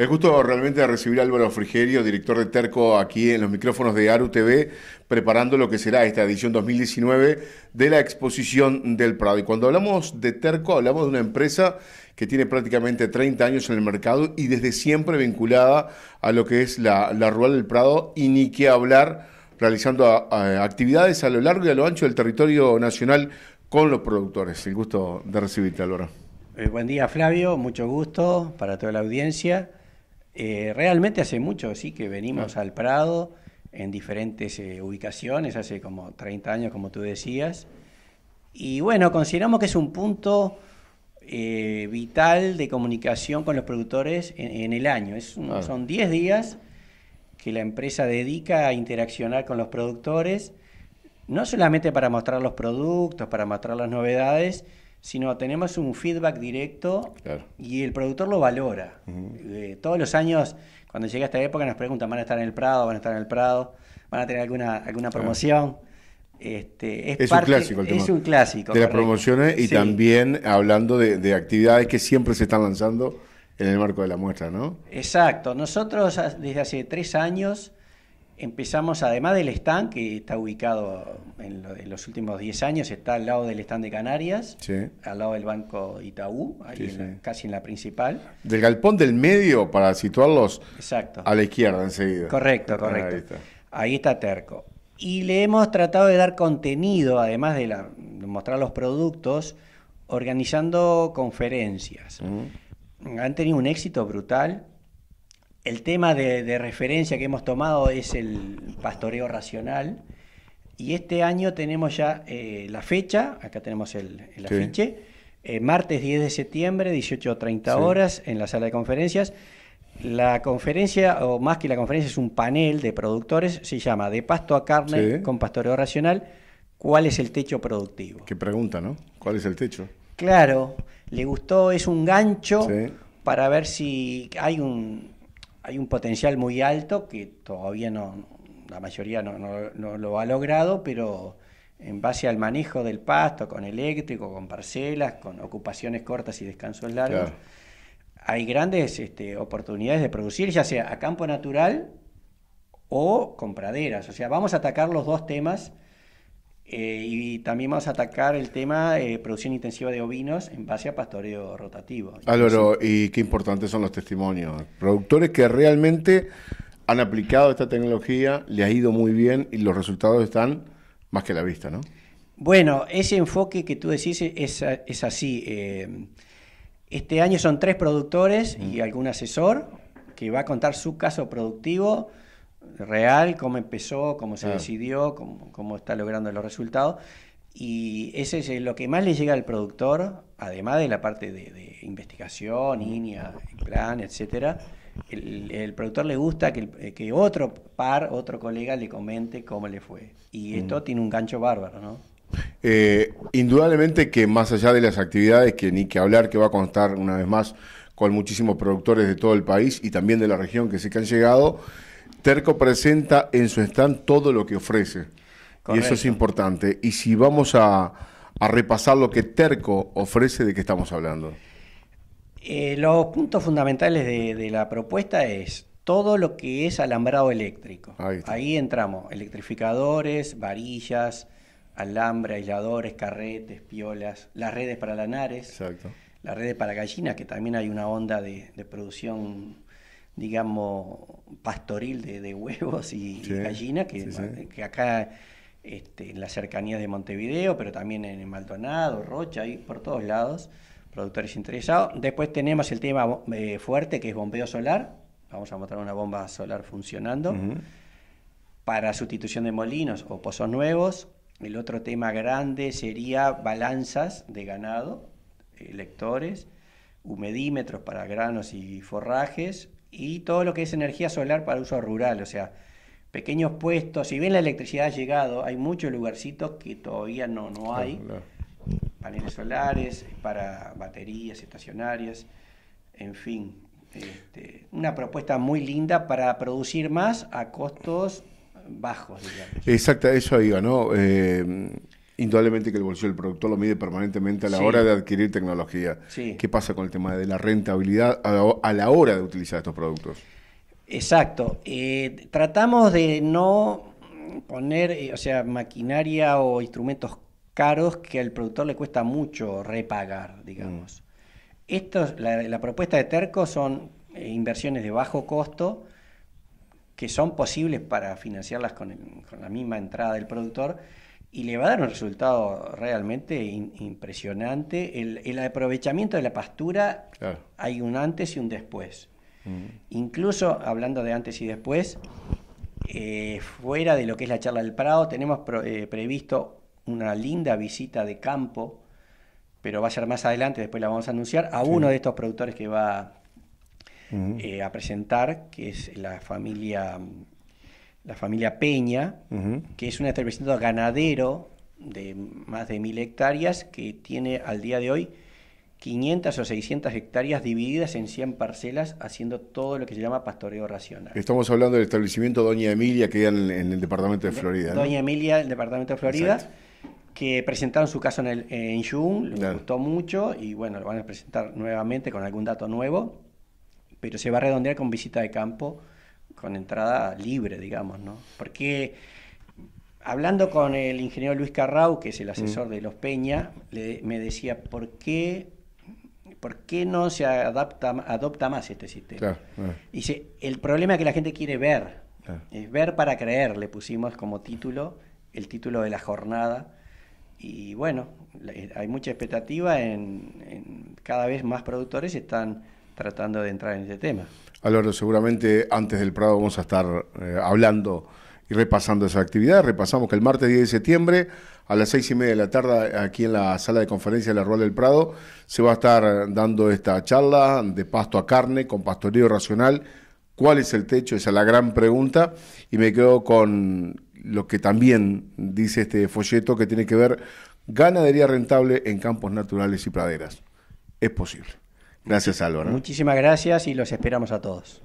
Es gusto realmente recibir a Álvaro Frigerio, director de Terco, aquí en los micrófonos de ARU TV, preparando lo que será esta edición 2019 de la exposición del Prado. Y cuando hablamos de Terco, hablamos de una empresa que tiene prácticamente 30 años en el mercado y desde siempre vinculada a lo que es la, la rural del Prado y ni qué hablar realizando actividades a lo largo y a lo ancho del territorio nacional con los productores. El gusto de recibirte, Álvaro. Eh, buen día, Flavio. Mucho gusto para toda la audiencia. Eh, realmente hace mucho, sí, que venimos al Prado en diferentes eh, ubicaciones, hace como 30 años, como tú decías. Y bueno, consideramos que es un punto eh, vital de comunicación con los productores en, el año. Son 10 días que la empresa dedica a interaccionar con los productores, no solamente para mostrar los productos, para mostrar las novedades, sino tenemos un feedback directo y el productor lo valora. Eh, todos los años, cuando llega esta época, nos preguntan, ¿van a estar en el Prado? ¿Van a estar en el Prado? ¿Van a tener alguna, alguna promoción? Este, es, un clásico el tema. Es un clásico. De las promociones y también hablando de, actividades que siempre se están lanzando en el marco de la muestra, ¿no? Exacto. Nosotros desde hace tres años Empezamos, además del stand, que está ubicado en, los últimos 10 años, está al lado del stand de Canarias, al lado del Banco Itaú, casi en la principal. Del galpón del medio, para situarlos a la izquierda enseguida. Correcto, ah, correcto. Ahí está. Terco. Y le hemos tratado de dar contenido, además de, la, mostrar los productos, organizando conferencias. Han tenido un éxito brutal el tema de, referencia que hemos tomado es el pastoreo racional. Y este año tenemos ya eh, la fecha, acá tenemos el, afiche, eh, martes 10 de septiembre, 18.30 30 horas, en la sala de conferencias. La conferencia, o más que la conferencia, es un panel de productores, se llama De pasto a carne con pastoreo racional, ¿cuál es el techo productivo? Qué pregunta, ¿no? ¿Cuál es el techo? Claro, le gustó, es un gancho para ver si hay un, hay un potencial muy alto que todavía no, la mayoría no, no, lo ha logrado, pero en base al manejo del pasto, con eléctrico, con parcelas, con ocupaciones cortas y descansos largos, hay grandes este, oportunidades de producir, ya sea a campo natural o con praderas. O sea, vamos a atacar los dos temas eh, y también vamos a atacar el tema de eh, producción intensiva de ovinos en base a pastoreo rotativo. Álvaro, y qué importantes son los testimonios. Productores que realmente han aplicado esta tecnología, le ha ido muy bien y los resultados están más que la vista, ¿no? Bueno, ese enfoque que tú decís es, así. Eh, este año son tres productores y mm. algún asesor que va a contar su caso productivo real, cómo empezó, cómo se decidió, cómo, está logrando los resultados. Y ese es eh, lo que más le llega al productor, además de la parte de, investigación, línea, plan, etcétera. El, productor le gusta eh, que, otro par, otro colega le comente cómo le fue. Y mm. esto tiene un gancho bárbaro, ¿no? Eh, indudablemente que más allá de las actividades que ni que hablar, que va a contar una vez más con muchísimos productores de todo el país y también de la región que sé que han llegado, Terco presenta en su stand todo lo que ofrece. Y eso es importante. Y si vamos a, repasar lo que Terco ofrece, ¿de qué estamos hablando? Eh, los puntos fundamentales de, la propuesta es todo lo que es alambrado eléctrico. Ahí, entramos, electrificadores, varillas, alambre, aisladores, carretes, piolas, las redes para lanares, Exacto. las redes para gallinas, que también hay una onda de producción digamos, pastoril de, huevos y, gallinas, que, acá este, en las cercanías de Montevideo, pero también en Maldonado, Rocha, y por todos lados, productores interesados. Después tenemos el tema eh, fuerte, que es bombeo solar. Vamos a mostrar una bomba solar funcionando. Para sustitución de molinos o pozos nuevos. El otro tema grande sería balanzas de ganado, lectores, humedímetros para granos y forrajes, y todo lo que es energía solar para uso rural, o sea, pequeños puestos, si bien la electricidad ha llegado, hay muchos lugarcitos que todavía no, no hay, paneles solares, para baterías estacionarias, en fin, este, una propuesta muy linda para producir más a costos bajos. Digamos. Exacto, eso digo, ¿no? Eh, indudablemente que el bolsillo del productor lo mide permanentemente a la hora de adquirir tecnología. ¿Qué pasa con el tema de la rentabilidad a la hora de utilizar estos productos? Exacto. Eh, tratamos de no poner, eh, o sea, maquinaria o instrumentos caros que al productor le cuesta mucho repagar, digamos. Mm. la, propuesta de Terco son eh, inversiones de bajo costo que son posibles para financiarlas con la misma entrada del productor, y le va a dar un resultado realmente impresionante. El, aprovechamiento de la pastura, hay un antes y un después. Mm. Incluso hablando de antes y después, eh, fuera de lo que es la charla del Prado, tenemos eh, previsto una linda visita de campo, pero va a ser más adelante, después la vamos a anunciar, a uno de estos productores que va mm. eh, a presentar, que es la familia la familia Peña, que es un establecimiento ganadero de más de mil hectáreas que tiene al día de hoy 500 o 600 hectáreas divididas en 100 parcelas, haciendo todo lo que se llama pastoreo racional. Estamos hablando del establecimiento Doña Emilia, que en, en el departamento de Florida. Doña Emilia, el departamento de Florida, que presentaron su caso en, el, en June, les gustó mucho y bueno, lo van a presentar nuevamente con algún dato nuevo, pero se va a redondear con visita de campo con entrada libre, digamos, ¿no? Porque hablando con el ingeniero Luis Carrau, que es el asesor mm. de los Peña, me decía, ¿por qué, ¿por qué no se adapta, adopta más este sistema? Dice, el problema es que la gente quiere ver, es ver para creer, le pusimos como título, el título de la jornada. Y bueno, eh, hay mucha expectativa en, en cada vez más productores están tratando de entrar en este tema. Álvaro, seguramente antes del Prado vamos a estar eh, hablando y repasando esa actividad. Repasamos que el martes 10 de septiembre a las seis y media de la tarde aquí en la sala de conferencia de la Rural del Prado se va a estar dando esta charla de pasto a carne con pastoreo racional. ¿Cuál es el techo? Esa es la gran pregunta y me quedo con lo que también dice este folleto que tiene que ver ganadería rentable en campos naturales y praderas. Es posible. Gracias Álvaro. Muchísimas gracias y los esperamos a todos.